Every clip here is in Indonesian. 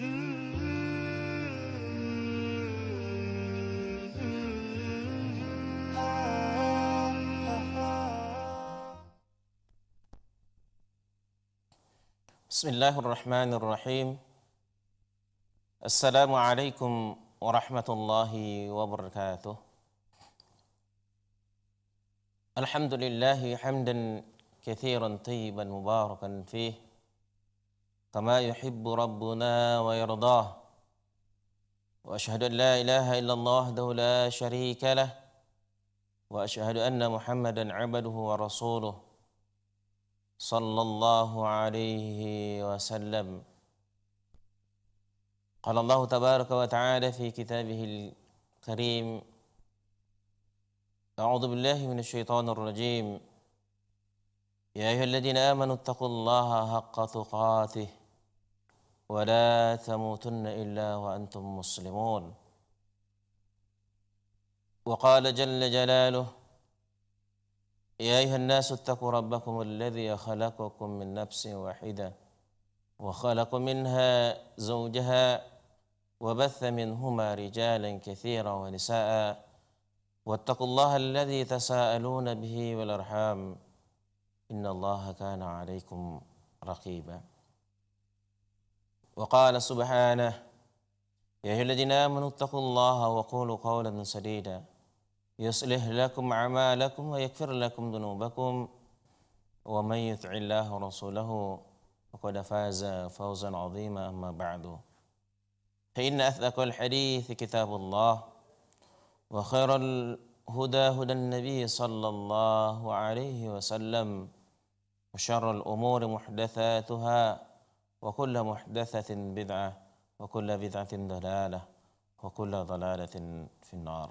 بسم الله الرحمن الرحيم السلام عليكم ورحمة الله وبركاته الحمد لله حمدا كثيرا طيبا مباركا فيه كما يحب ربنا ويرضاه واشهد ان لا اله الا الله وحده لا شريك له واشهد ان محمدا عبده ورسوله صلى الله عليه وسلم قال الله تبارك وتعالى في كتابه الكريم اعوذ بالله من الشيطان الرجيم يا ايها الذين امنوا اتقوا الله حق تقاته ولا تموتن الا وانتم مسلمون وقال جل جلاله يا ايها الناس اتقوا ربكم الذي خلقكم من نفس واحده وخلق منها زوجها وبث منهما رجالا كثيرا ونساء واتقوا الله الذي تساءلون به والارحام ان الله كان عليكم رقيبا وقال سبحانه يا أيها الذين آمنوا اتقوا الله وقولوا قولا سديدا يصلح لكم أعمالكم ويغفر لكم ذنوبكم ومن يطع الله ورسوله فقد فاز فوزا عظيما أما بعد فإن أثق الحديث كتاب الله وخير الهدى هدى النبي صلى الله عليه وسلم وشر الأمور محدثاتها وكل محدثة بدعة وكل بدعة ضلالة وكل ضلالة في النار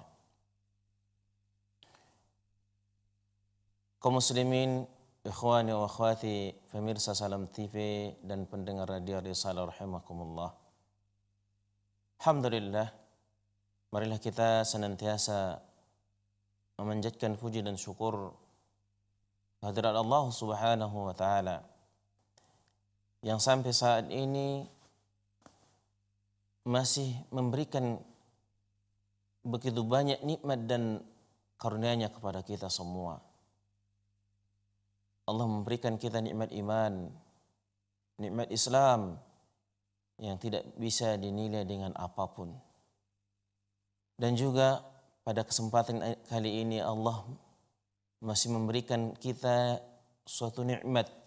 كمسلمين إخواني وأخواتي فميرسا سلام تيفي dan pendengar radio رسالة رحمكم الله الحمد لله marilah kita senantiasa memanjatkan puji dan syukur hadirat Allah Subhanahu wa taala yang sampai saat ini masih memberikan begitu banyak nikmat dan karunia-Nya kepada kita semua. Allah memberikan kita nikmat iman, nikmat Islam yang tidak bisa dinilai dengan apapun. Dan juga pada kesempatan kali ini Allah masih memberikan kita suatu nikmat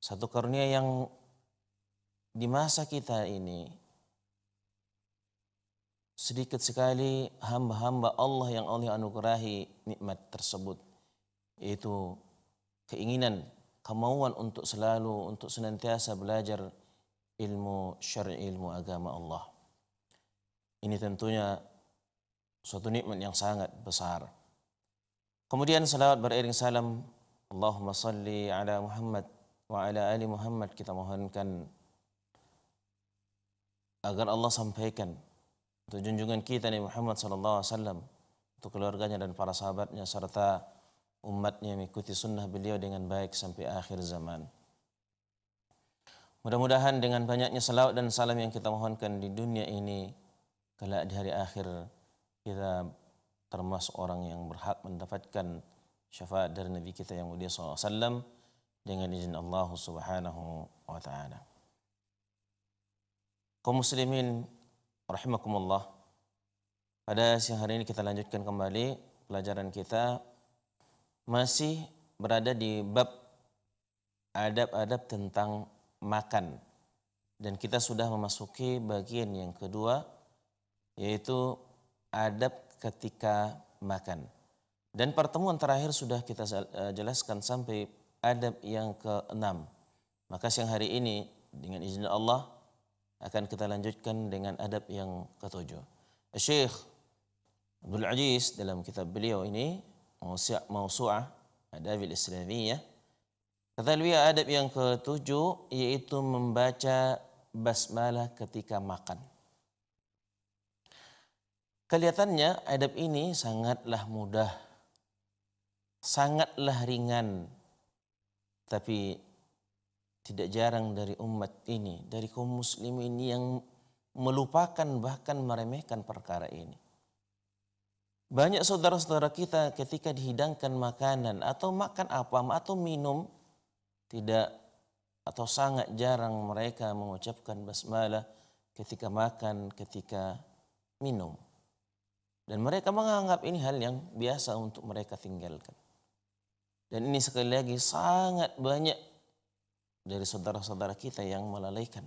satu karunia yang di masa kita ini sedikit sekali hamba-hamba Allah yang Allah anugerahi nikmat tersebut yaitu keinginan kemauan untuk selalu untuk senantiasa belajar ilmu syar'i ilmu agama Allah ini tentunya suatu nikmat yang sangat besar kemudian salawat beriring salam Allahumma salli ala Muhammad wa ala ali Muhammad kita mohonkan agar Allah sampaikan untuk junjungan kita Nabi Muhammad sallallahu alaihi wasallam untuk keluarganya dan para sahabatnya serta umatnya mengikuti sunnah beliau dengan baik sampai akhir zaman. Mudah-mudahan dengan banyaknya selawat dan salam yang kita mohonkan di dunia ini, kelak di hari akhir kita termasuk orang yang berhak mendapatkan syafaat dari Nabi kita yang mulia Sallallahu Alaihi Wasallam dengan izin Allah Subhanahu wa taala. Kaum muslimin rahimakumullah. Pada siang hari ini kita lanjutkan kembali pelajaran kita masih berada di bab adab-adab tentang makan. Dan kita sudah memasuki bagian yang kedua yaitu adab ketika makan. Dan pertemuan terakhir sudah kita eh, jelaskan sampai adab yang ke-6. Maka siang hari ini dengan izin Allah akan kita lanjutkan dengan adab yang ke-7. Syekh Abdul Aziz dalam kitab beliau ini Mausiah Mausuah Adab Islamiah, kata beliau adab yang ketujuh 7 yaitu membaca basmalah ketika makan. Kelihatannya adab ini sangatlah mudah, sangatlah ringan Tapi tidak jarang dari umat ini, dari kaum muslim ini yang melupakan bahkan meremehkan perkara ini. Banyak saudara-saudara kita ketika dihidangkan makanan atau makan apa atau minum tidak atau sangat jarang mereka mengucapkan basmalah ketika makan, ketika minum. Dan mereka menganggap ini hal yang biasa untuk mereka tinggalkan. Dan ini sekali lagi sangat banyak dari saudara-saudara kita yang melalaikan.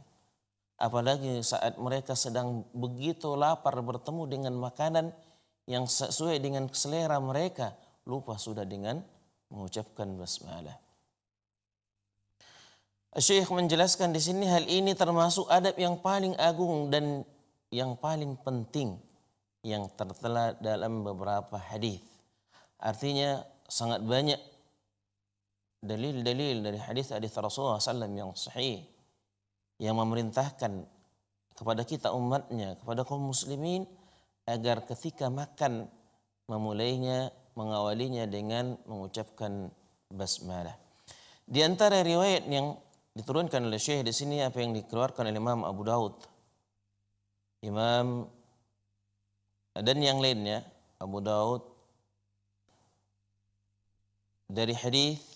Apalagi saat mereka sedang begitu lapar bertemu dengan makanan yang sesuai dengan selera mereka, lupa sudah dengan mengucapkan basmalah. Syekh menjelaskan di sini hal ini termasuk adab yang paling agung dan yang paling penting yang tertelah dalam beberapa hadis. Artinya sangat banyak dalil-dalil dari hadis-hadis Rasulullah SAW yang sahih yang memerintahkan kepada kita umatnya, kepada kaum muslimin agar ketika makan memulainya, mengawalinya dengan mengucapkan basmalah. Di antara riwayat yang diturunkan oleh Syekh di sini apa yang dikeluarkan oleh Imam Abu Daud. Imam dan yang lainnya Abu Daud dari hadis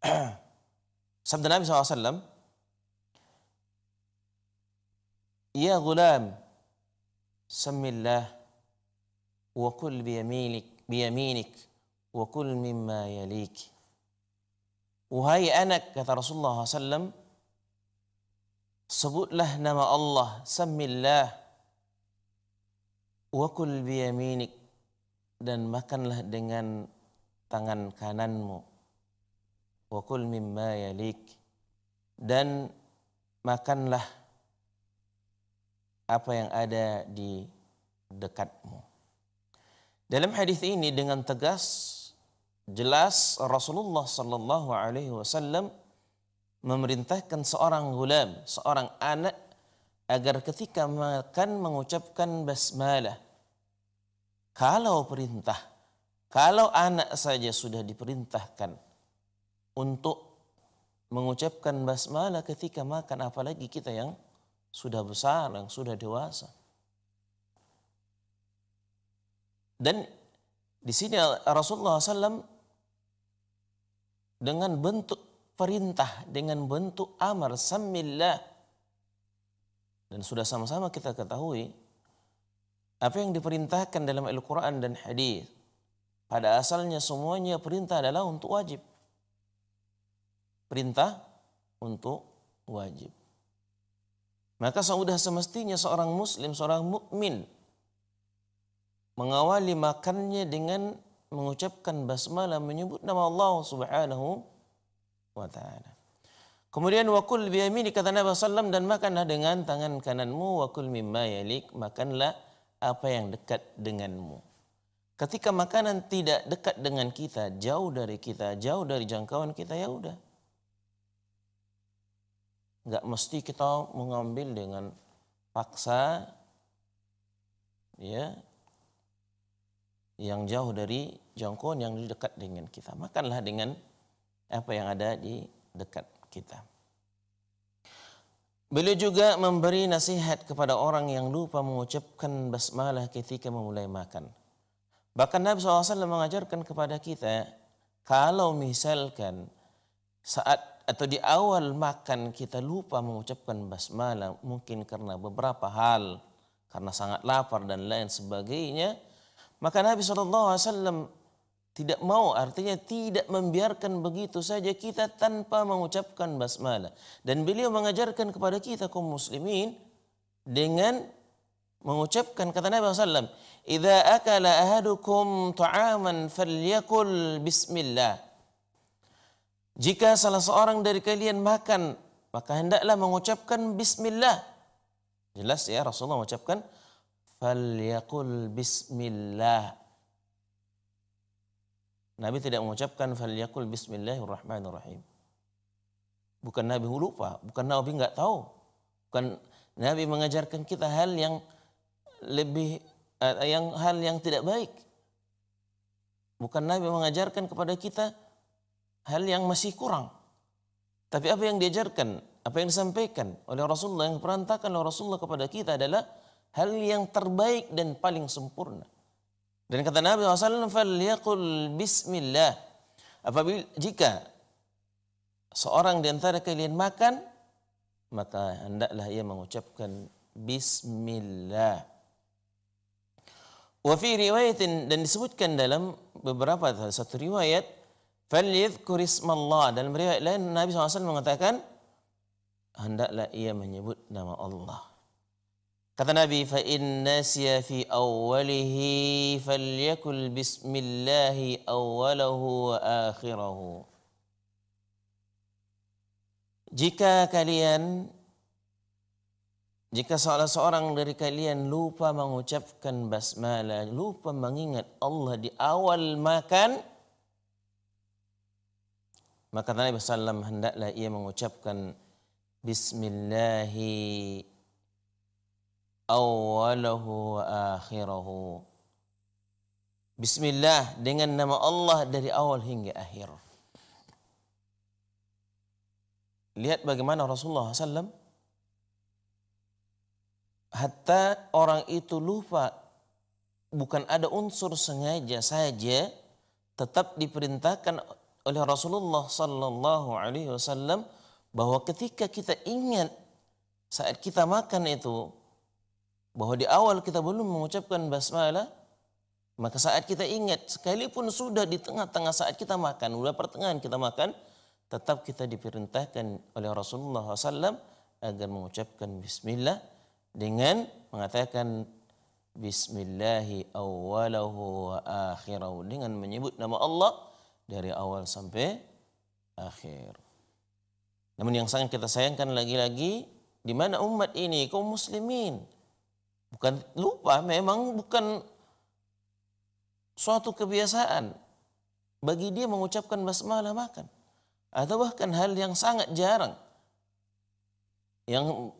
sabda Nabi SAW, Ya gulam, sammillah, wa kul biyaminik, biyaminik, wa kul mimma yalik. Wahai anak, kata Rasulullah SAW, sebutlah nama Allah, sammillah, wa kul biyaminik, dan makanlah dengan tangan kananmu. Wakul kul mimma yalik dan makanlah apa yang ada di dekatmu. Dalam hadis ini dengan tegas jelas Rasulullah sallallahu alaihi wasallam memerintahkan seorang gulam, seorang anak agar ketika makan mengucapkan basmalah. Kalau perintah, kalau anak saja sudah diperintahkan untuk mengucapkan basmalah ketika makan apalagi kita yang sudah besar, yang sudah dewasa. Dan di sini Rasulullah SAW dengan bentuk perintah, dengan bentuk amar, samillah. Dan sudah sama-sama kita ketahui apa yang diperintahkan dalam Al-Quran dan Hadis. Pada asalnya semuanya perintah adalah untuk wajib perintah untuk wajib. Maka sudah semestinya seorang muslim, seorang mukmin mengawali makannya dengan mengucapkan basmalah menyebut nama Allah Subhanahu wa taala. Kemudian wakul biyamini kata Nabi Sallam dan makanlah dengan tangan kananmu wakul mimma yalik makanlah apa yang dekat denganmu. Ketika makanan tidak dekat dengan kita, jauh dari kita, jauh dari jangkauan kita ya udah nggak mesti kita mengambil dengan paksa ya yang jauh dari jangkauan yang dekat dengan kita. Makanlah dengan apa yang ada di dekat kita. Beliau juga memberi nasihat kepada orang yang lupa mengucapkan basmalah ketika memulai makan. Bahkan Nabi SAW mengajarkan kepada kita, kalau misalkan saat atau di awal makan kita lupa mengucapkan basmalah mungkin karena beberapa hal karena sangat lapar dan lain sebagainya maka Nabi SAW tidak mau artinya tidak membiarkan begitu saja kita tanpa mengucapkan basmalah dan beliau mengajarkan kepada kita kaum muslimin dengan mengucapkan kata Nabi SAW idza akala ahadukum ta'aman falyakul bismillah jika salah seorang dari kalian makan, maka hendaklah mengucapkan bismillah. Jelas ya Rasulullah mengucapkan falyakul bismillah. Nabi tidak mengucapkan falyakul bismillahirrahmanirrahim. Bukan Nabi lupa, bukan Nabi nggak tahu. Bukan Nabi mengajarkan kita hal yang lebih eh, yang hal yang tidak baik. Bukan Nabi mengajarkan kepada kita hal yang masih kurang. Tapi apa yang diajarkan, apa yang disampaikan oleh Rasulullah, yang perantakan oleh Rasulullah kepada kita adalah hal yang terbaik dan paling sempurna. Dan kata Nabi SAW, فَلْيَقُلْ bismillah. Apabila, jika seorang di antara kalian makan, maka hendaklah ia mengucapkan Bismillah. Wa fi dan disebutkan dalam beberapa satu riwayat Falyadhkur ismallah. Dalam riwayat lain Nabi SAW mengatakan hendaklah ia menyebut nama Allah. Kata Nabi, fa in nasiya fi awwalihi falyakul bismillahi awwalahu wa akhirahu. Jika kalian jika salah seorang dari kalian lupa mengucapkan basmalah, lupa mengingat Allah di awal makan, maka Nabi SAW hendaklah ia mengucapkan Bismillahi awalahu wa akhirahu. Bismillah dengan nama Allah dari awal hingga akhir. Lihat bagaimana Rasulullah SAW hatta orang itu lupa bukan ada unsur sengaja saja tetap diperintahkan oleh Rasulullah Sallallahu Alaihi Wasallam bahwa ketika kita ingat saat kita makan itu bahwa di awal kita belum mengucapkan basmalah maka saat kita ingat sekalipun sudah di tengah-tengah saat kita makan sudah pertengahan kita makan tetap kita diperintahkan oleh Rasulullah SAW agar mengucapkan Bismillah dengan mengatakan Bismillahi awalahu wa akhirahu dengan menyebut nama Allah dari awal sampai akhir. Namun yang sangat kita sayangkan lagi-lagi di mana umat ini kaum muslimin bukan lupa memang bukan suatu kebiasaan bagi dia mengucapkan basmalah makan atau bahkan hal yang sangat jarang yang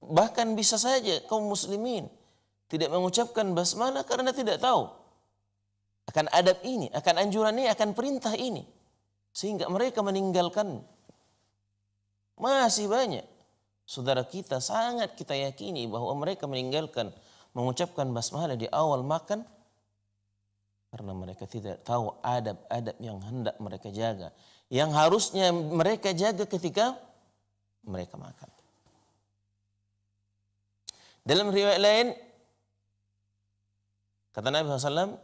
bahkan bisa saja kaum muslimin tidak mengucapkan basmalah karena tidak tahu akan adab ini, akan anjuran ini, akan perintah ini. Sehingga mereka meninggalkan. Masih banyak. Saudara kita sangat kita yakini bahwa mereka meninggalkan mengucapkan basmalah di awal makan karena mereka tidak tahu adab-adab yang hendak mereka jaga. Yang harusnya mereka jaga ketika mereka makan. Dalam riwayat lain, kata Nabi SAW,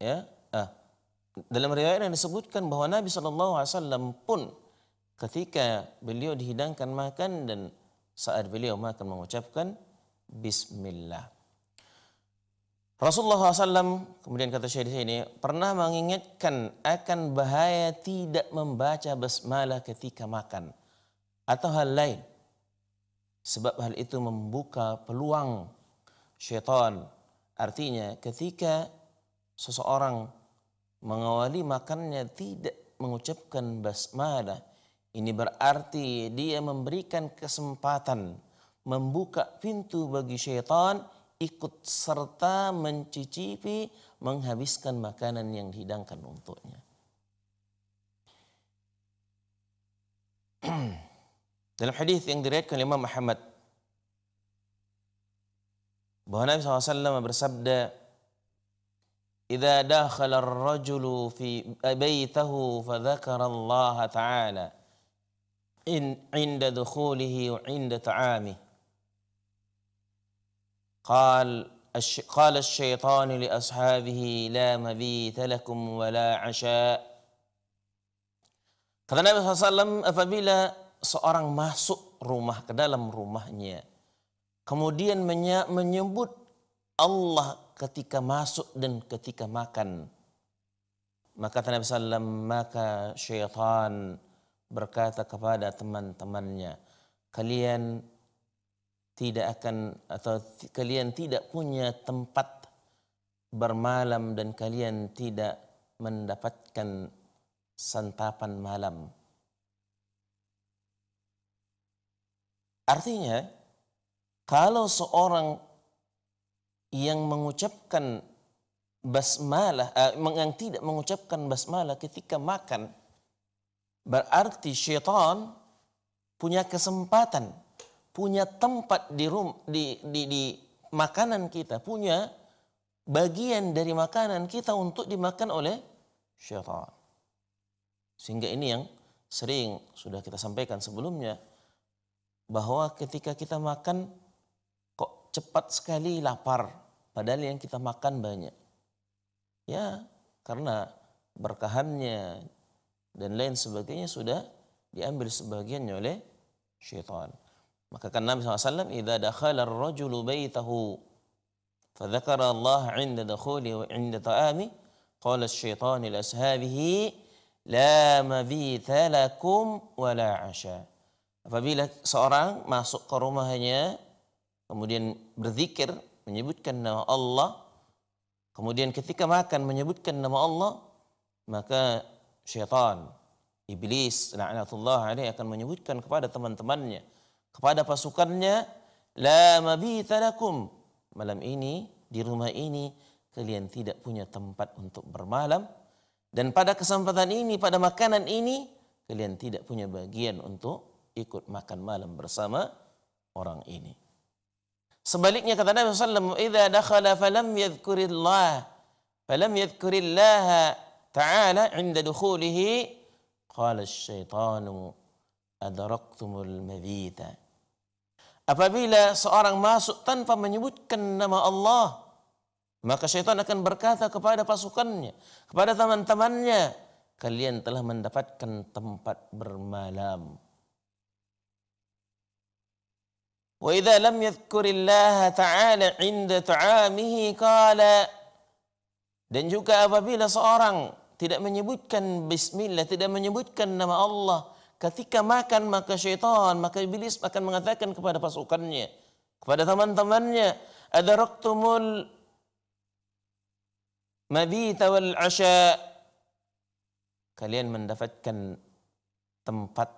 ya ah, dalam riwayat yang disebutkan bahwa Nabi Shallallahu Alaihi Wasallam pun ketika beliau dihidangkan makan dan saat beliau makan mengucapkan Bismillah. Rasulullah SAW kemudian kata saya di sini pernah mengingatkan akan bahaya tidak membaca basmalah ketika makan atau hal lain. Sebab hal itu membuka peluang syaitan. Artinya ketika seseorang mengawali makannya tidak mengucapkan basmalah, ini berarti dia memberikan kesempatan membuka pintu bagi syaitan ikut serta mencicipi menghabiskan makanan yang dihidangkan untuknya. Dalam hadis yang diriwayatkan Imam Muhammad bahwa Nabi SAW bersabda, إذا دخل الرجل في بيته فذكر الله تعالى إن عند دخوله وعند طعامه قال قال الشيطان لأصحابه لا مبيت لكم ولا عشاء Kata Nabi SAW, apabila seorang masuk rumah ke dalam rumahnya, kemudian menyebut Allah ketika masuk dan ketika makan. Maka Nabi Sallam maka syaitan berkata kepada teman-temannya, kalian tidak akan atau kalian tidak punya tempat bermalam dan kalian tidak mendapatkan santapan malam. Artinya, kalau seorang yang mengucapkan basmalah uh, yang tidak mengucapkan basmalah ketika makan berarti syaitan punya kesempatan punya tempat di room di, di, di makanan kita punya bagian dari makanan kita untuk dimakan oleh syaitan sehingga ini yang sering sudah kita sampaikan sebelumnya bahwa ketika kita makan cepat sekali lapar, padahal yang kita makan banyak. Ya, karena berkahannya dan lain sebagainya sudah diambil sebagiannya oleh syaitan. Maka kan Nabi SAW, "Idza dakhala ar-rajulu baitahu فذكر Allah عند دخوله وعند طعامه قال الشيطان لأصحابه لا مبيت لكم ولا عشاء Apabila seorang masuk ke rumahnya kemudian berzikir menyebutkan nama Allah, kemudian ketika makan menyebutkan nama Allah, maka syaitan, iblis, Allah alaihi akan menyebutkan kepada teman-temannya, kepada pasukannya, la mabita lakum. Malam ini di rumah ini kalian tidak punya tempat untuk bermalam dan pada kesempatan ini, pada makanan ini kalian tidak punya bagian untuk ikut makan malam bersama orang ini. Sebaliknya kata Nabi SAW, "Idza dakhala falam yadhkurillah, falam yadhkurillah ta'ala 'inda dukhulihi qala asyaitanu adaraktumul mabita." Apabila seorang masuk tanpa menyebutkan nama Allah, maka syaitan akan berkata kepada pasukannya, kepada teman-temannya, kalian telah mendapatkan tempat bermalam. وإذا لم يذكر الله تعالى عند طعامه قال dan juga apabila seorang tidak menyebutkan bismillah, tidak menyebutkan nama Allah ketika makan maka syaitan, maka iblis akan mengatakan kepada pasukannya, kepada teman-temannya, adaraktumul mabita wal asya kalian mendapatkan tempat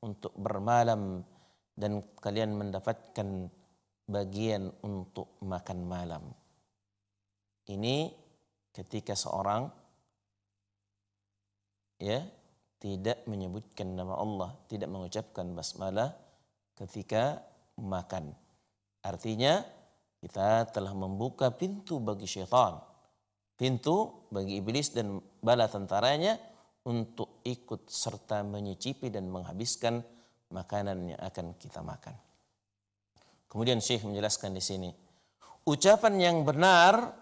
untuk bermalam dan kalian mendapatkan bagian untuk makan malam. Ini ketika seorang ya tidak menyebutkan nama Allah, tidak mengucapkan basmalah ketika makan. Artinya kita telah membuka pintu bagi syaitan, pintu bagi iblis dan bala tentaranya untuk ikut serta menyicipi dan menghabiskan makanan yang akan kita makan. Kemudian Syekh menjelaskan di sini, ucapan yang benar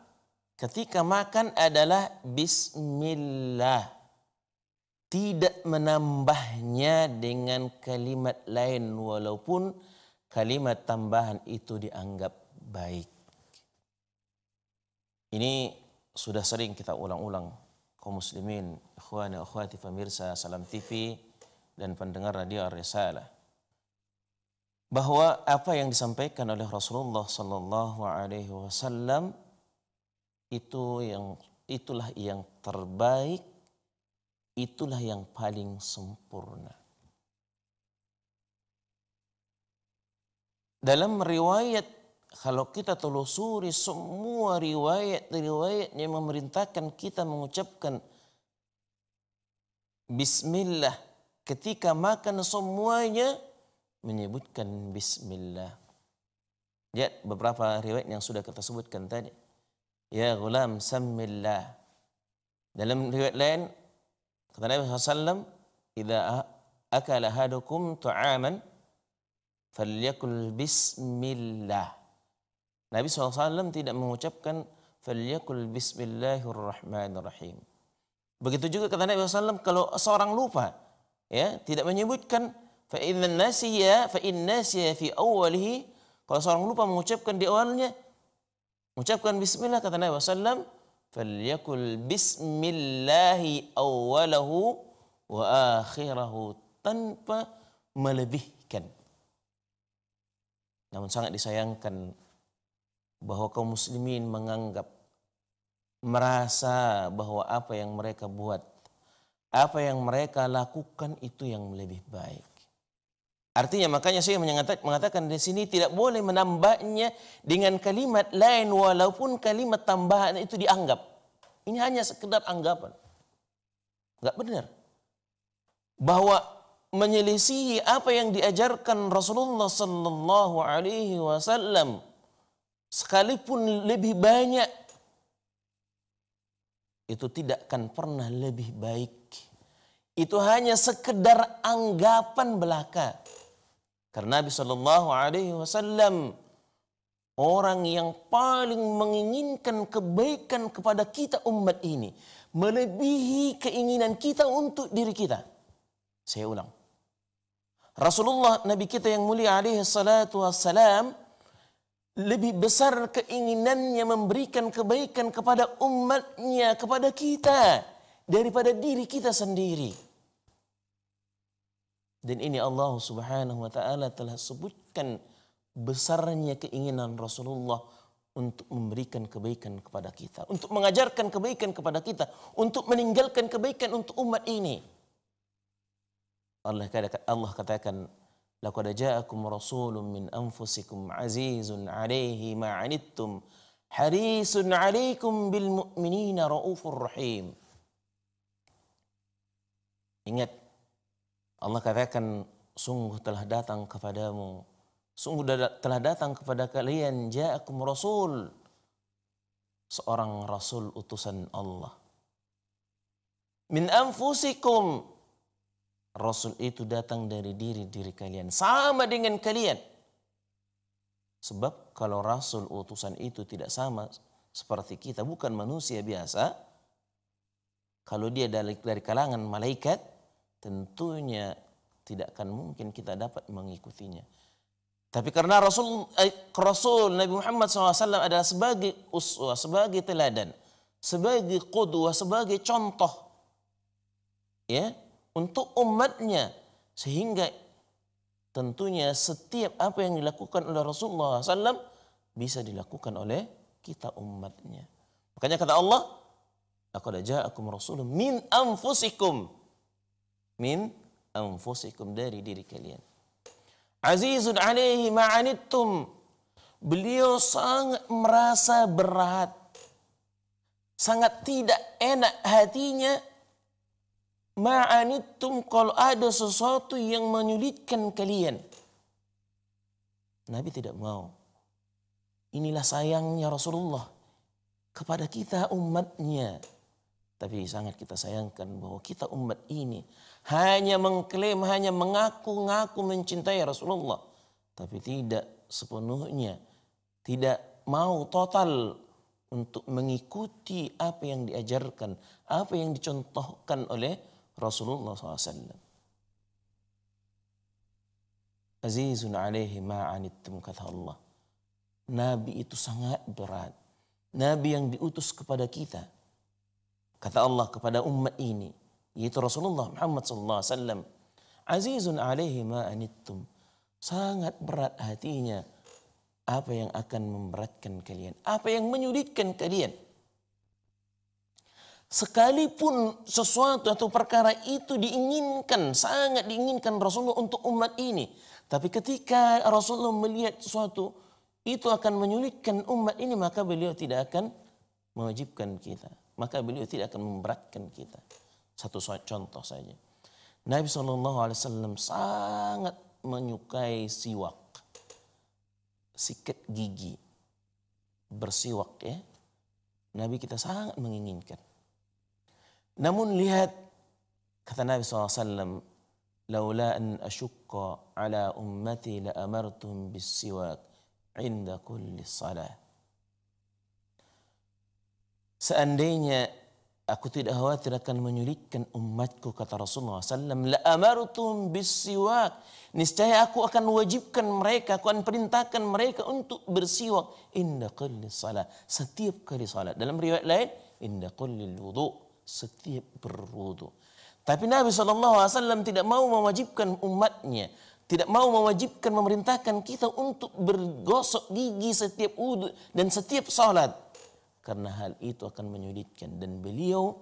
ketika makan adalah bismillah. Tidak menambahnya dengan kalimat lain walaupun kalimat tambahan itu dianggap baik. Ini sudah sering kita ulang-ulang kaum muslimin, ikhwani akhwati pemirsa Salam TV dan pendengar radio Ar-Risalah bahwa apa yang disampaikan oleh Rasulullah Sallallahu Alaihi Wasallam itu yang itulah yang terbaik, itulah yang paling sempurna. Dalam riwayat kalau kita telusuri semua riwayat-riwayat yang memerintahkan kita mengucapkan Bismillah ketika makan semuanya menyebutkan bismillah. Lihat ya, beberapa riwayat yang sudah kita sebutkan tadi. Ya gulam sammillah. Dalam riwayat lain kata Nabi SAW, "Idza akala hadukum tuaman, falyakul bismillah." Nabi SAW tidak mengucapkan falyakul bismillahirrahmanirrahim. Begitu juga kata Nabi SAW, kalau seorang lupa, ya tidak menyebutkan fa innan nasiya fa nasiya fi awwalihi kalau seorang lupa mengucapkan di awalnya mengucapkan bismillah kata Nabi Sallam. falyakul bismillahi awwalahu wa akhirahu tanpa melebihkan namun sangat disayangkan bahwa kaum muslimin menganggap merasa bahwa apa yang mereka buat apa yang mereka lakukan itu yang lebih baik. Artinya makanya saya mengatakan di sini tidak boleh menambahnya dengan kalimat lain walaupun kalimat tambahan itu dianggap. Ini hanya sekedar anggapan. Enggak benar. Bahwa menyelisihi apa yang diajarkan Rasulullah sallallahu alaihi wasallam sekalipun lebih banyak itu tidak akan pernah lebih baik itu hanya sekedar anggapan belaka. Karena Nabi Shallallahu Alaihi Wasallam orang yang paling menginginkan kebaikan kepada kita umat ini melebihi keinginan kita untuk diri kita. Saya ulang. Rasulullah Nabi kita yang mulia alaihi salatu wassalam lebih besar keinginannya memberikan kebaikan kepada umatnya, kepada kita daripada diri kita sendiri. Dan ini Allah Subhanahu wa taala telah sebutkan besarnya keinginan Rasulullah untuk memberikan kebaikan kepada kita, untuk mengajarkan kebaikan kepada kita, untuk meninggalkan kebaikan untuk umat ini. Allah katakan Allah katakan laqad ja'akum rasulun min anfusikum azizun 'alaihi ma 'anittum harisun 'alaikum bil mu'minina raufur rahim. Ingat Allah katakan sungguh telah datang kepadamu sungguh telah datang kepada kalian ja'akum rasul seorang rasul utusan Allah min anfusikum rasul itu datang dari diri diri kalian sama dengan kalian sebab kalau rasul utusan itu tidak sama seperti kita bukan manusia biasa kalau dia dari, dari kalangan malaikat tentunya tidak akan mungkin kita dapat mengikutinya. Tapi karena Rasul eh, Rasul Nabi Muhammad SAW adalah sebagai uswa, sebagai teladan, sebagai kudwa, sebagai contoh ya untuk umatnya sehingga tentunya setiap apa yang dilakukan oleh Rasulullah SAW bisa dilakukan oleh kita umatnya. Makanya kata Allah, aku "Laqad aku rasulun min anfusikum." min anfusikum dari diri kalian. Azizun alaihi ma'anittum. Beliau sangat merasa berat. Sangat tidak enak hatinya. Ma'anittum kalau ada sesuatu yang menyulitkan kalian. Nabi tidak mau. Inilah sayangnya Rasulullah kepada kita umatnya. Tapi sangat kita sayangkan bahwa kita umat ini hanya mengklaim, hanya mengaku-ngaku mencintai Rasulullah, tapi tidak sepenuhnya, tidak mau total untuk mengikuti apa yang diajarkan, apa yang dicontohkan oleh Rasulullah SAW. Azizun alaihi ma'anittum kata Allah. Nabi itu sangat berat. Nabi yang diutus kepada kita. Kata Allah kepada umat ini yaitu Rasulullah Muhammad sallallahu alaihi wasallam azizun alaihi ma anittum sangat berat hatinya apa yang akan memberatkan kalian apa yang menyulitkan kalian sekalipun sesuatu atau perkara itu diinginkan sangat diinginkan Rasulullah untuk umat ini tapi ketika Rasulullah melihat sesuatu itu akan menyulitkan umat ini maka beliau tidak akan mewajibkan kita maka beliau tidak akan memberatkan kita satu contoh saja. Nabi SAW sangat menyukai siwak. Sikat gigi. Bersiwak ya. Nabi kita sangat menginginkan. Namun lihat kata Nabi SAW, "Laula an ashukka ala ummati la amartum bis siwak inda kulli Seandainya aku tidak khawatir akan menyulitkan umatku kata Rasulullah sallam la amartum bisiwak niscaya aku akan wajibkan mereka aku akan perintahkan mereka untuk bersiwak inda qulli salat setiap kali salat dalam riwayat lain inda qulli wudu setiap berwudu tapi Nabi sallallahu alaihi wasallam tidak mau mewajibkan umatnya tidak mau mewajibkan memerintahkan kita untuk bergosok gigi setiap wudu dan setiap salat karena hal itu akan menyulitkan dan beliau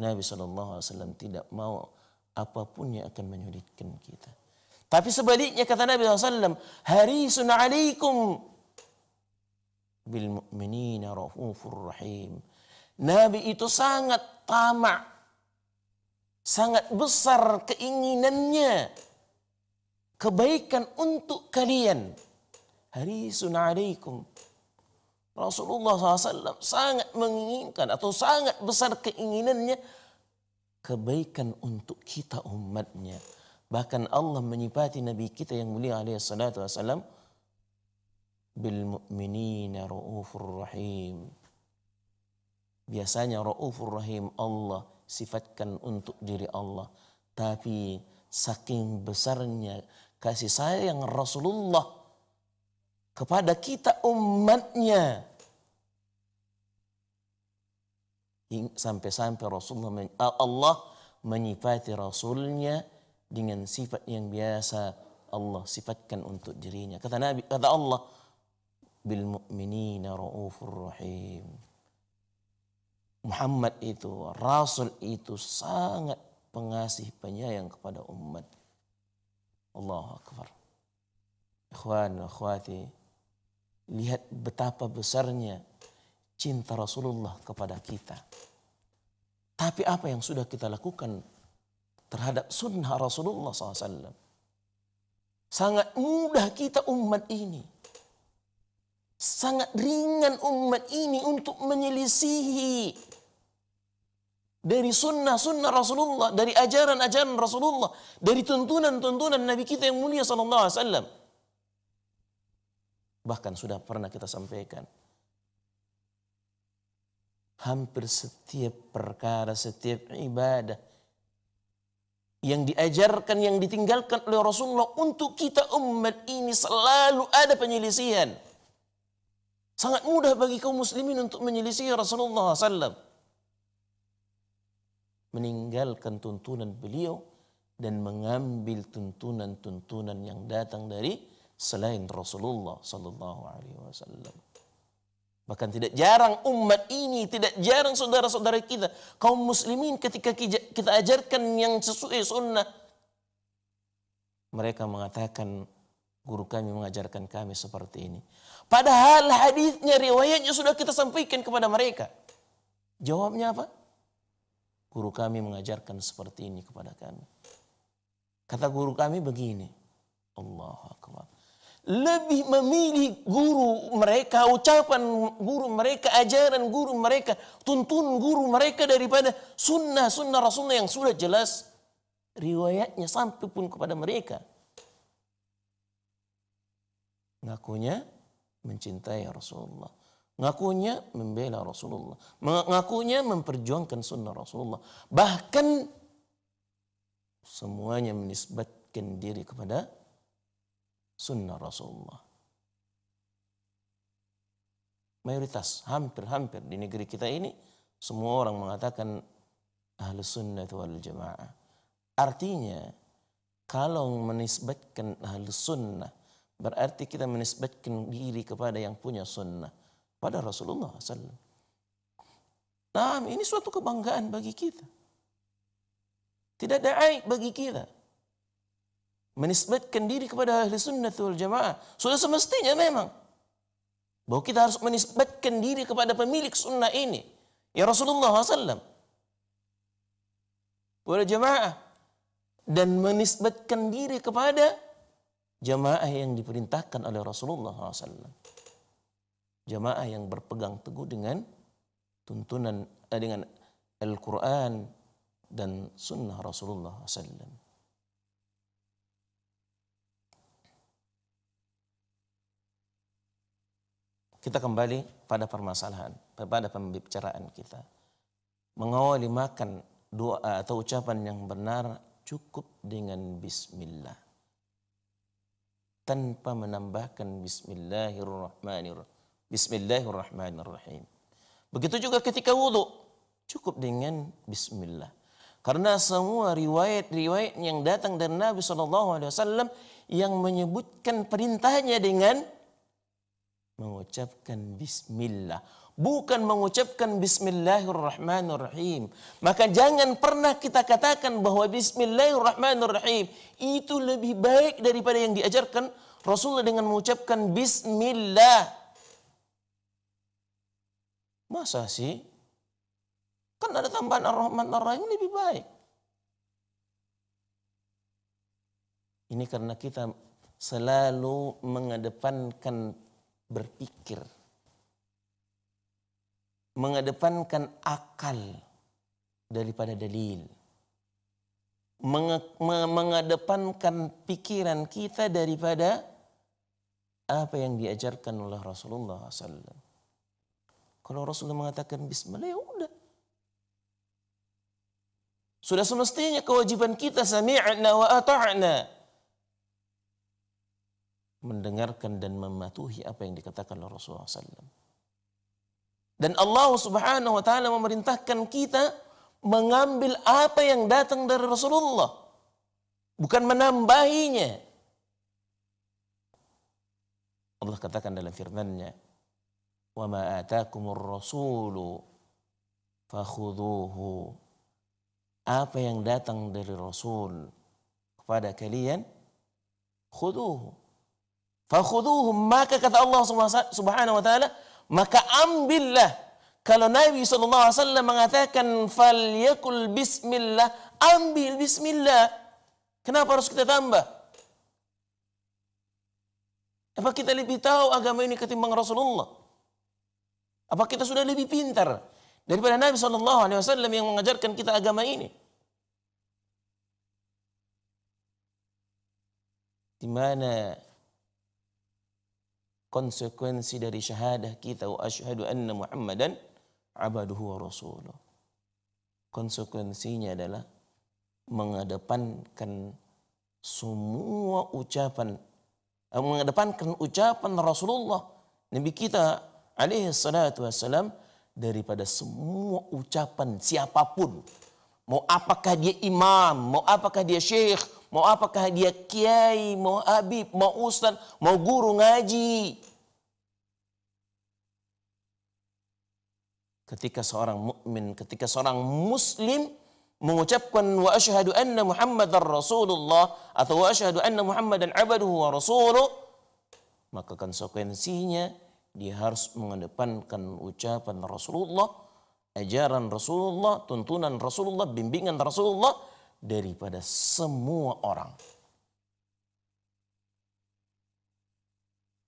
Nabi SAW tidak mau apapun yang akan menyulitkan kita. Tapi sebaliknya kata Nabi SAW, hari sunnahalikum bil mu'minina raufur rahim. Nabi itu sangat tamak, sangat besar keinginannya kebaikan untuk kalian. Hari sunnahalikum Rasulullah SAW sangat menginginkan atau sangat besar keinginannya kebaikan untuk kita umatnya. Bahkan Allah menyifati Nabi kita yang mulia alaihi salatu wasallam bil mu'minina raufur rahim. Biasanya raufur rahim Allah sifatkan untuk diri Allah. Tapi saking besarnya kasih sayang Rasulullah kepada kita umatnya. Sampai-sampai Rasulullah Allah menyifati Rasulnya dengan sifat yang biasa Allah sifatkan untuk dirinya. Kata Nabi, kata Allah, bil mu'minina raufur rahim. Muhammad itu, Rasul itu sangat pengasih penyayang kepada umat. Allah Akbar. Ikhwan wa akhwati Lihat betapa besarnya cinta Rasulullah kepada kita. Tapi apa yang sudah kita lakukan terhadap sunnah Rasulullah SAW? Sangat mudah kita umat ini. Sangat ringan umat ini untuk menyelisihi dari sunnah-sunnah Rasulullah, dari ajaran-ajaran Rasulullah, dari tuntunan-tuntunan Nabi kita yang mulia Sallallahu Alaihi Wasallam. Bahkan sudah pernah kita sampaikan. Hampir setiap perkara, setiap ibadah yang diajarkan, yang ditinggalkan oleh Rasulullah untuk kita umat ini selalu ada penyelisihan. Sangat mudah bagi kaum muslimin untuk menyelisih Rasulullah SAW. Meninggalkan tuntunan beliau dan mengambil tuntunan-tuntunan yang datang dari selain Rasulullah Sallallahu Alaihi Wasallam. Bahkan tidak jarang umat ini, tidak jarang saudara-saudara kita, kaum muslimin ketika kita ajarkan yang sesuai sunnah. Mereka mengatakan, guru kami mengajarkan kami seperti ini. Padahal hadisnya, riwayatnya sudah kita sampaikan kepada mereka. Jawabnya apa? Guru kami mengajarkan seperti ini kepada kami. Kata guru kami begini. Allah Akbar lebih memilih guru mereka, ucapan guru mereka, ajaran guru mereka, tuntun guru mereka daripada sunnah-sunnah Rasulullah yang sudah jelas riwayatnya sampai pun kepada mereka. Ngakunya mencintai Rasulullah. Ngakunya membela Rasulullah. Ngakunya memperjuangkan sunnah Rasulullah. Bahkan semuanya menisbatkan diri kepada sunnah Rasulullah. Mayoritas, hampir-hampir di negeri kita ini, semua orang mengatakan ahlu sunnah itu wal jamaah. Artinya, kalau menisbatkan ahlu sunnah, berarti kita menisbatkan diri kepada yang punya sunnah. Pada Rasulullah SAW. Nah, ini suatu kebanggaan bagi kita. Tidak ada aib bagi kita menisbatkan diri kepada ahli sunnah wal jamaah. Sudah semestinya memang. Bahwa kita harus menisbatkan diri kepada pemilik sunnah ini. Ya Rasulullah SAW. Wal jamaah. Dan menisbatkan diri kepada jamaah yang diperintahkan oleh Rasulullah SAW. Jamaah yang berpegang teguh dengan tuntunan, eh, dengan Al-Quran dan sunnah Rasulullah SAW. Kita kembali pada permasalahan, pada pembicaraan kita. Mengawali makan doa atau ucapan yang benar cukup dengan bismillah. Tanpa menambahkan bismillahirrahmanirrahim. Bismillahirrahmanirrahim. Begitu juga ketika wudhu, cukup dengan bismillah. Karena semua riwayat-riwayat yang datang dari Nabi SAW yang menyebutkan perintahnya dengan mengucapkan bismillah. Bukan mengucapkan bismillahirrahmanirrahim. Maka jangan pernah kita katakan bahwa bismillahirrahmanirrahim itu lebih baik daripada yang diajarkan Rasulullah dengan mengucapkan bismillah. Masa sih? Kan ada tambahan ar-Rahman ar-Rahim lebih baik. Ini karena kita selalu mengedepankan berpikir. Mengedepankan akal daripada dalil. mengedepankan pikiran kita daripada apa yang diajarkan oleh Rasulullah SAW. Kalau Rasulullah mengatakan bismillah ya udah. Sudah semestinya kewajiban kita sami'na wa ata'na mendengarkan dan mematuhi apa yang dikatakan oleh Rasulullah SAW. Dan Allah Subhanahu wa taala memerintahkan kita mengambil apa yang datang dari Rasulullah, bukan menambahinya. Allah katakan dalam firman-Nya, "Wa ma ataakumur Apa yang datang dari Rasul kepada kalian, khuduhu Fakhuduhum maka kata Allah Subhanahu wa taala maka ambillah kalau Nabi sallallahu alaihi wasallam mengatakan falyakul bismillah ambil bismillah kenapa harus kita tambah apa kita lebih tahu agama ini ketimbang Rasulullah apa kita sudah lebih pintar daripada Nabi sallallahu alaihi wasallam yang mengajarkan kita agama ini di mana konsekuensi dari syahadah kita wa asyhadu anna Muhammadan abaduhu wa rasuluh. Konsekuensinya adalah mengedepankan semua ucapan eh, mengedepankan ucapan Rasulullah Nabi kita alaihi salatu wassalam daripada semua ucapan siapapun mau apakah dia imam mau apakah dia syekh Mau apakah dia kiai, mau abib, mau ustaz, mau guru ngaji. Ketika seorang mukmin, ketika seorang muslim mengucapkan wa asyhadu anna Muhammadar Rasulullah atau wa asyhadu anna Muhammadan abaduhu wa rasuluh maka konsekuensinya dia harus mengedepankan ucapan Rasulullah, ajaran Rasulullah, tuntunan Rasulullah, bimbingan Rasulullah daripada semua orang.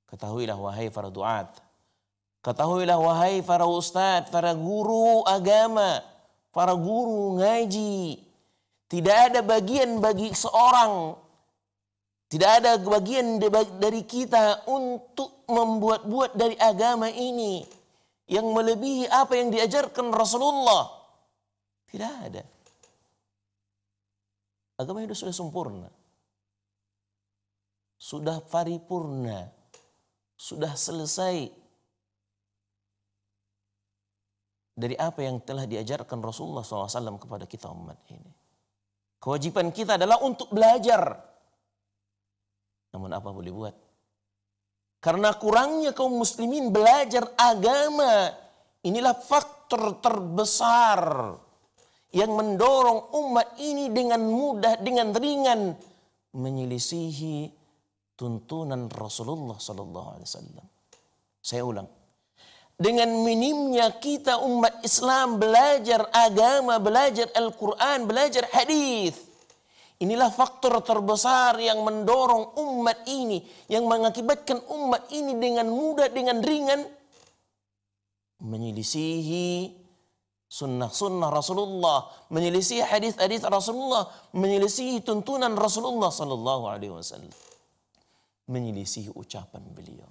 Ketahuilah wahai para duat, ketahuilah wahai para ustadz, para guru agama, para guru ngaji. Tidak ada bagian bagi seorang, tidak ada bagian dari kita untuk membuat-buat dari agama ini yang melebihi apa yang diajarkan Rasulullah. Tidak ada. Agama Hindu sudah sempurna. Sudah paripurna. Sudah selesai. Dari apa yang telah diajarkan Rasulullah SAW kepada kita umat ini. Kewajiban kita adalah untuk belajar. Namun apa boleh buat? Karena kurangnya kaum muslimin belajar agama. Inilah faktor terbesar yang mendorong umat ini dengan mudah, dengan ringan menyelisihi tuntunan Rasulullah Sallallahu Alaihi Wasallam. Saya ulang, dengan minimnya kita umat Islam belajar agama, belajar Al-Quran, belajar hadis. Inilah faktor terbesar yang mendorong umat ini, yang mengakibatkan umat ini dengan mudah, dengan ringan menyelisihi Sunnah-sunnah Rasulullah menyelisih hadis-hadis Rasulullah, menyelisih tuntunan Rasulullah Sallallahu Alaihi Wasallam, menyelisih ucapan beliau.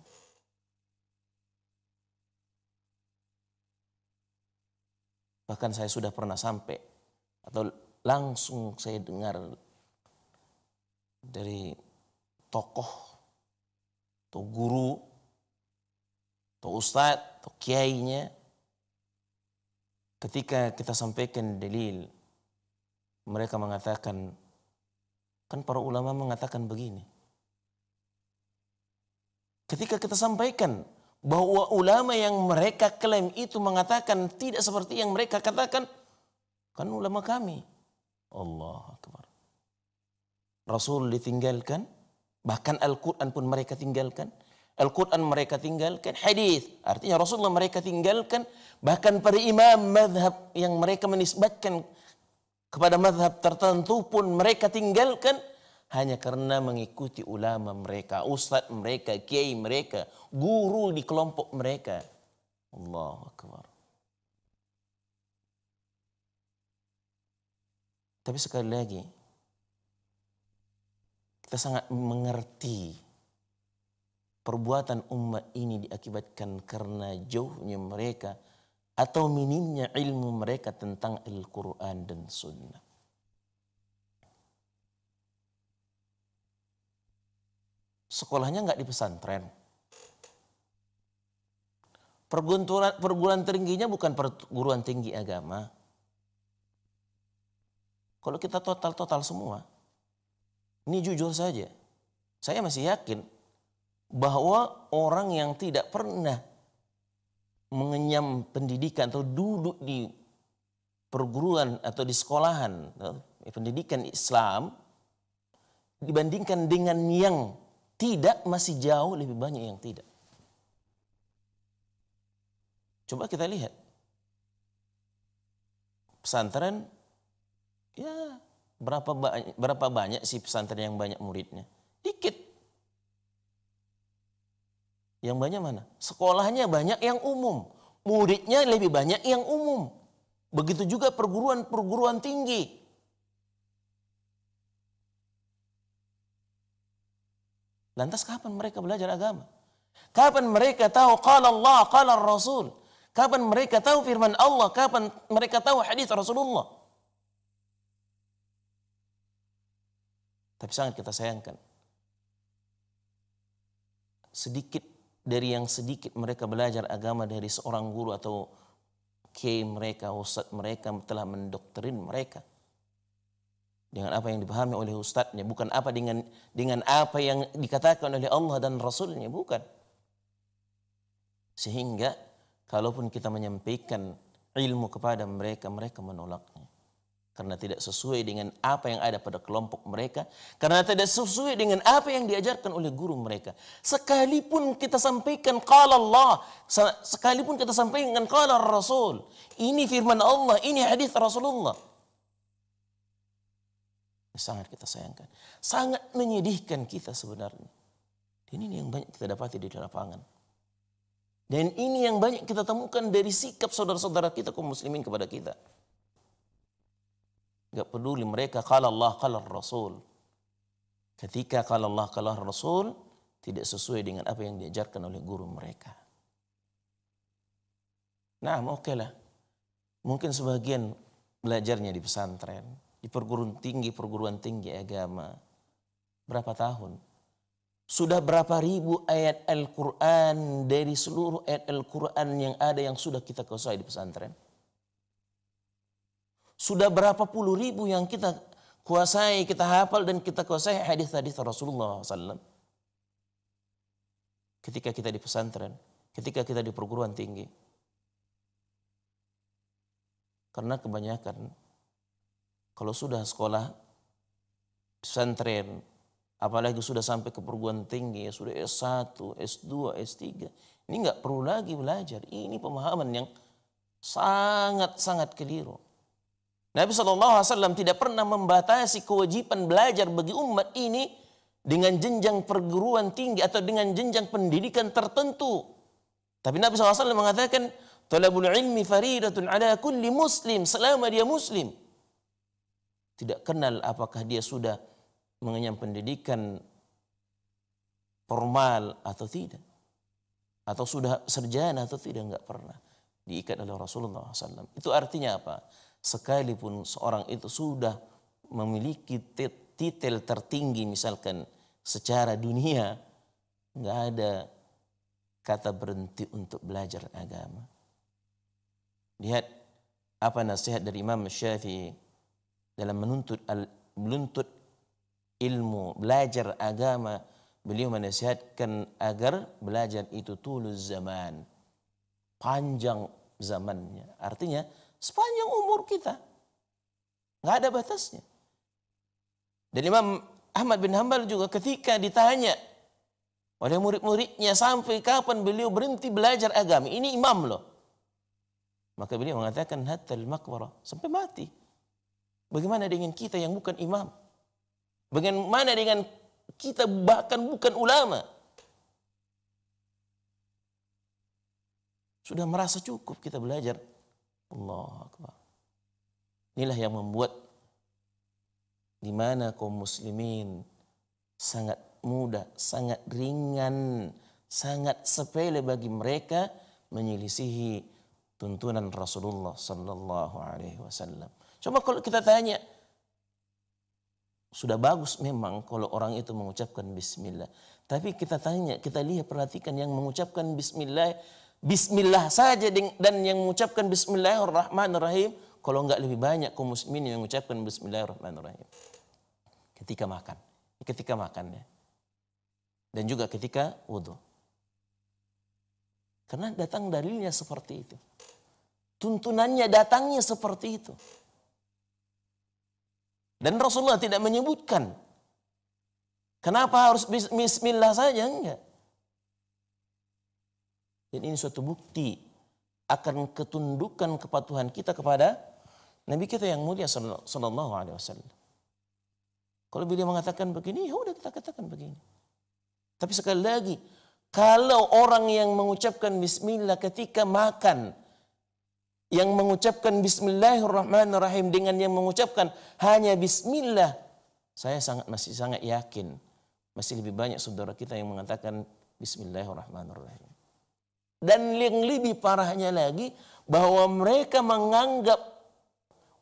Bahkan saya sudah pernah sampai atau langsung saya dengar dari tokoh atau guru atau ustadz atau kiainya Ketika kita sampaikan dalil, mereka mengatakan, kan para ulama mengatakan begini. Ketika kita sampaikan bahwa ulama yang mereka klaim itu mengatakan tidak seperti yang mereka katakan, kan ulama kami. Allah Akbar. Rasul ditinggalkan, bahkan Al-Quran pun mereka tinggalkan. Al-Quran mereka tinggalkan, hadis artinya Rasulullah mereka tinggalkan, bahkan para imam madhab yang mereka menisbatkan kepada madhab tertentu pun mereka tinggalkan hanya karena mengikuti ulama mereka, ustadz mereka, kiai mereka, guru di kelompok mereka. Allah Akbar. Tapi sekali lagi, kita sangat mengerti perbuatan umat ini diakibatkan karena jauhnya mereka atau minimnya ilmu mereka tentang Al-Quran dan Sunnah. Sekolahnya nggak di pesantren. Perguruan, perguruan tingginya bukan perguruan tinggi agama. Kalau kita total-total semua, ini jujur saja. Saya masih yakin bahwa orang yang tidak pernah mengenyam pendidikan atau duduk di perguruan atau di sekolahan eh, pendidikan Islam dibandingkan dengan yang tidak masih jauh lebih banyak yang tidak. Coba kita lihat. Pesantren ya berapa banyak berapa banyak sih pesantren yang banyak muridnya? Dikit. Yang banyak mana? Sekolahnya banyak yang umum. Muridnya lebih banyak yang umum. Begitu juga perguruan-perguruan tinggi. Lantas kapan mereka belajar agama? Kapan mereka tahu qala Allah, qala Rasul? Kapan mereka tahu firman Allah? Kapan mereka tahu hadis Rasulullah? Tapi sangat kita sayangkan. Sedikit dari yang sedikit mereka belajar agama dari seorang guru atau kiai mereka, ustadz mereka telah mendoktrin mereka dengan apa yang dipahami oleh ustadznya, bukan apa dengan dengan apa yang dikatakan oleh Allah dan Rasulnya, bukan. Sehingga kalaupun kita menyampaikan ilmu kepada mereka, mereka menolaknya karena tidak sesuai dengan apa yang ada pada kelompok mereka, karena tidak sesuai dengan apa yang diajarkan oleh guru mereka. Sekalipun kita sampaikan qala Allah, sekalipun kita sampaikan qala Rasul, ini firman Allah, ini hadis Rasulullah. Sangat kita sayangkan. Sangat menyedihkan kita sebenarnya. Dan ini yang banyak kita dapati di lapangan. Dan ini yang banyak kita temukan dari sikap saudara-saudara kita kaum muslimin kepada kita. Gak peduli mereka kalau Allah kalau Rasul. Ketika kalau Allah kalau Rasul tidak sesuai dengan apa yang diajarkan oleh guru mereka. Nah, oke okay lah. Mungkin sebagian belajarnya di pesantren, di perguruan tinggi, perguruan tinggi agama. Berapa tahun? Sudah berapa ribu ayat Al-Quran dari seluruh ayat Al-Quran yang ada yang sudah kita kuasai di pesantren? Sudah berapa puluh ribu yang kita kuasai, kita hafal dan kita kuasai hadis tadi Rasulullah SAW. Ketika kita di pesantren, ketika kita di perguruan tinggi. Karena kebanyakan kalau sudah sekolah pesantren, apalagi sudah sampai ke perguruan tinggi, ya sudah S1, S2, S3, ini nggak perlu lagi belajar. Ini pemahaman yang sangat-sangat keliru. Nabi SAW tidak pernah membatasi kewajiban belajar bagi umat ini dengan jenjang perguruan tinggi atau dengan jenjang pendidikan tertentu. Tapi Nabi SAW mengatakan, Talabul ilmi faridatun ala kulli muslim selama dia muslim. Tidak kenal apakah dia sudah mengenyam pendidikan formal atau tidak. Atau sudah serjana atau tidak, enggak pernah diikat oleh Rasulullah SAW. Itu artinya apa? sekalipun seorang itu sudah memiliki titel tertinggi misalkan secara dunia nggak ada kata berhenti untuk belajar agama. Lihat apa nasihat dari Imam Syafi'i dalam menuntut menuntut ilmu, belajar agama, beliau menasihatkan agar belajar itu tulus zaman, panjang zamannya. Artinya sepanjang umur kita. Nggak ada batasnya. Dan Imam Ahmad bin Hambal juga ketika ditanya oleh murid-muridnya sampai kapan beliau berhenti belajar agama. Ini imam loh. Maka beliau mengatakan hatta makwara sampai mati. Bagaimana dengan kita yang bukan imam? Bagaimana dengan kita bahkan bukan ulama? Sudah merasa cukup kita belajar Allah Akbar. Inilah yang membuat di mana kaum muslimin sangat mudah, sangat ringan, sangat sepele bagi mereka menyelisihi tuntunan Rasulullah sallallahu alaihi wasallam. Coba kalau kita tanya sudah bagus memang kalau orang itu mengucapkan bismillah. Tapi kita tanya, kita lihat perhatikan yang mengucapkan bismillah bismillah saja dan yang mengucapkan bismillahirrahmanirrahim kalau enggak lebih banyak kaum muslimin yang mengucapkan bismillahirrahmanirrahim ketika makan ketika makan ya dan juga ketika wudhu karena datang dalilnya seperti itu tuntunannya datangnya seperti itu dan Rasulullah tidak menyebutkan kenapa harus bismillah saja enggak dan ini suatu bukti akan ketundukan kepatuhan kita kepada Nabi kita yang mulia Sallallahu Alaihi Wasallam. Kalau beliau mengatakan begini, ya udah kita katakan begini. Tapi sekali lagi, kalau orang yang mengucapkan bismillah ketika makan, yang mengucapkan bismillahirrahmanirrahim dengan yang mengucapkan hanya bismillah, saya sangat masih sangat yakin masih lebih banyak saudara kita yang mengatakan bismillahirrahmanirrahim. Dan yang lebih parahnya lagi bahwa mereka menganggap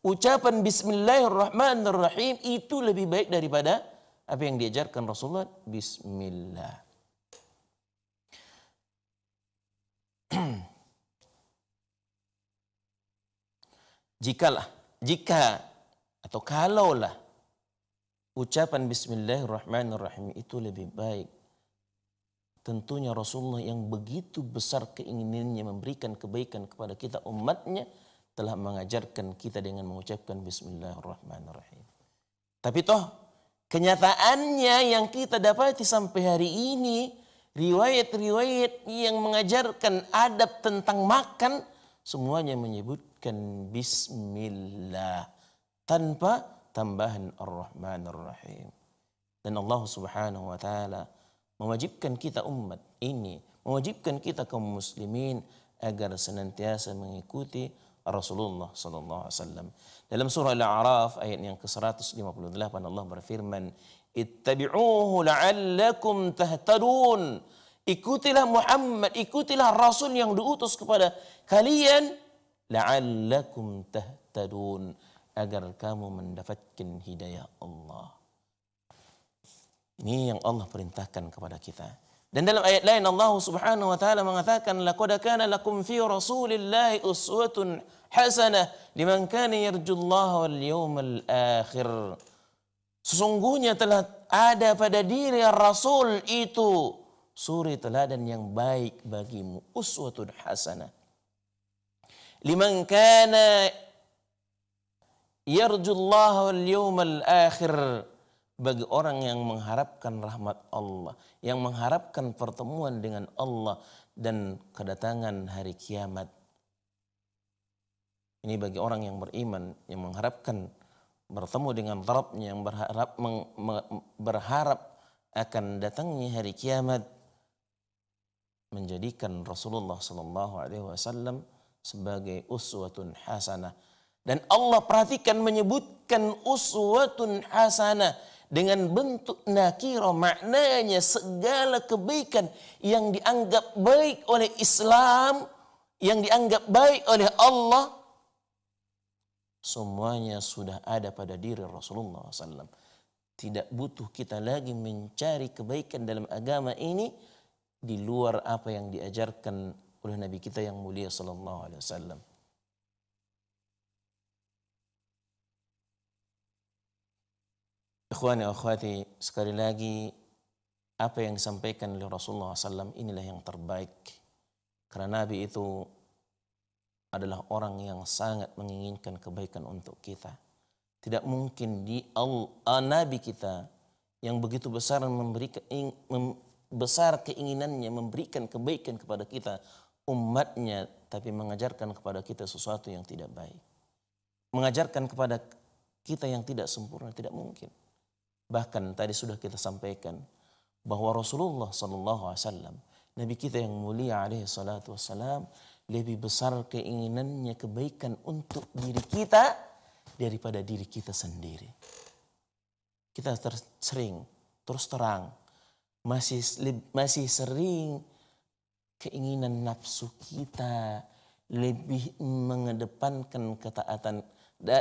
ucapan bismillahirrahmanirrahim itu lebih baik daripada apa yang diajarkan Rasulullah bismillah. Jikalah, jika atau kalaulah ucapan bismillahirrahmanirrahim itu lebih baik Tentunya Rasulullah yang begitu besar keinginannya memberikan kebaikan kepada kita umatnya telah mengajarkan kita dengan mengucapkan Bismillahirrahmanirrahim. Tapi toh kenyataannya yang kita dapati sampai hari ini riwayat-riwayat yang mengajarkan adab tentang makan semuanya menyebutkan bismillah tanpa tambahan ar-Rahman rahim Dan Allah Subhanahu wa taala mewajibkan kita umat ini, mewajibkan kita kaum muslimin agar senantiasa mengikuti Rasulullah sallallahu alaihi wasallam. Dalam surah Al-A'raf ayat yang ke-158 Allah berfirman, "Ittabi'uhu la'allakum tahtadun." Ikutilah Muhammad, ikutilah Rasul yang diutus kepada kalian la'allakum tahtadun agar kamu mendapatkan hidayah Allah. Ini yang Allah perintahkan kepada kita. Dan dalam ayat lain Allah Subhanahu wa taala mengatakan laqad kana lakum fi rasulillahi uswatun hasanah liman kana yarjullaha wal yawmal akhir. Sesungguhnya telah ada pada diri Rasul itu suri teladan yang baik bagimu uswatun hasanah. Liman kana yarjullaha wal yawmal akhir bagi orang yang mengharapkan rahmat Allah, yang mengharapkan pertemuan dengan Allah dan kedatangan hari kiamat. Ini bagi orang yang beriman, yang mengharapkan bertemu dengan Rabbnya, yang berharap, meng, berharap akan datangnya hari kiamat menjadikan Rasulullah Shallallahu Alaihi Wasallam sebagai uswatun hasanah dan Allah perhatikan menyebutkan uswatun hasanah dengan bentuk nakiro maknanya segala kebaikan yang dianggap baik oleh Islam yang dianggap baik oleh Allah semuanya sudah ada pada diri Rasulullah SAW tidak butuh kita lagi mencari kebaikan dalam agama ini di luar apa yang diajarkan oleh Nabi kita yang mulia Sallallahu Alaihi Wasallam. dan akhwati, sekali lagi apa yang disampaikan oleh Rasulullah SAW inilah yang terbaik. Karena Nabi itu adalah orang yang sangat menginginkan kebaikan untuk kita. Tidak mungkin di al uh, Nabi kita yang begitu besar memberikan mem, besar keinginannya memberikan kebaikan kepada kita umatnya tapi mengajarkan kepada kita sesuatu yang tidak baik. Mengajarkan kepada kita yang tidak sempurna tidak mungkin. Bahkan tadi sudah kita sampaikan bahwa Rasulullah Sallallahu Alaihi Wasallam, Nabi kita yang mulia alaihi salatu lebih besar keinginannya kebaikan untuk diri kita daripada diri kita sendiri. Kita ter sering terus terang masih masih sering keinginan nafsu kita lebih mengedepankan ketaatan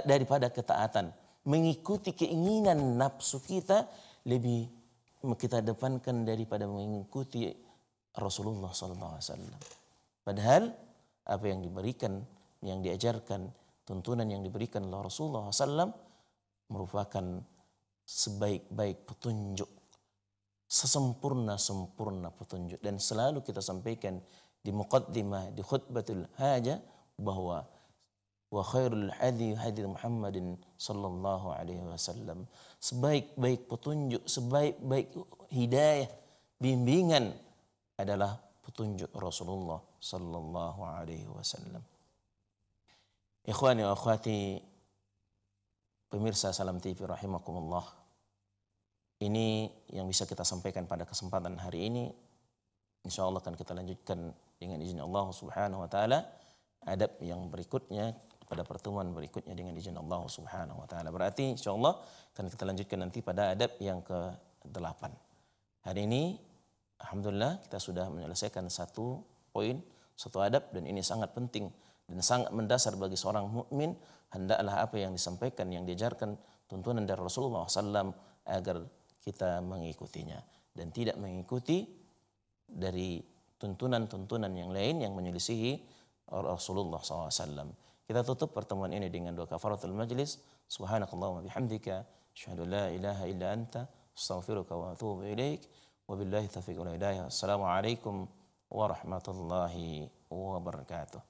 daripada ketaatan mengikuti keinginan nafsu kita lebih kita depankan daripada mengikuti Rasulullah SAW. Padahal apa yang diberikan, yang diajarkan, tuntunan yang diberikan oleh Rasulullah SAW merupakan sebaik-baik petunjuk, sesempurna-sempurna petunjuk. Dan selalu kita sampaikan di muqaddimah, di khutbatul hajah bahwa wa khairul hadi hadi Muhammadin sallallahu alaihi wasallam. Sebaik-baik petunjuk, sebaik-baik hidayah, bimbingan adalah petunjuk Rasulullah sallallahu alaihi wasallam. Ikhwani wa akhwati pemirsa Salam TV rahimakumullah. Ini yang bisa kita sampaikan pada kesempatan hari ini. insyaallah akan kita lanjutkan dengan izin Allah Subhanahu wa taala adab yang berikutnya pada pertemuan berikutnya dengan izin Allah Subhanahu wa taala. Berarti insyaallah akan kita lanjutkan nanti pada adab yang ke-8. Hari ini alhamdulillah kita sudah menyelesaikan satu poin, satu adab dan ini sangat penting dan sangat mendasar bagi seorang mukmin hendaklah apa yang disampaikan yang diajarkan tuntunan dari Rasulullah SAW agar kita mengikutinya dan tidak mengikuti dari tuntunan-tuntunan yang lain yang menyelisihi Rasulullah SAW. Kita tutup pertemuan ini dengan doa kafaratul majlis. Subhanakallahumma bihamdika asyhadu la ilaha illa anta astaghfiruka wa atubu ilaik. Wabillahi taufiq wa hidayah. Assalamualaikum warahmatullahi wabarakatuh.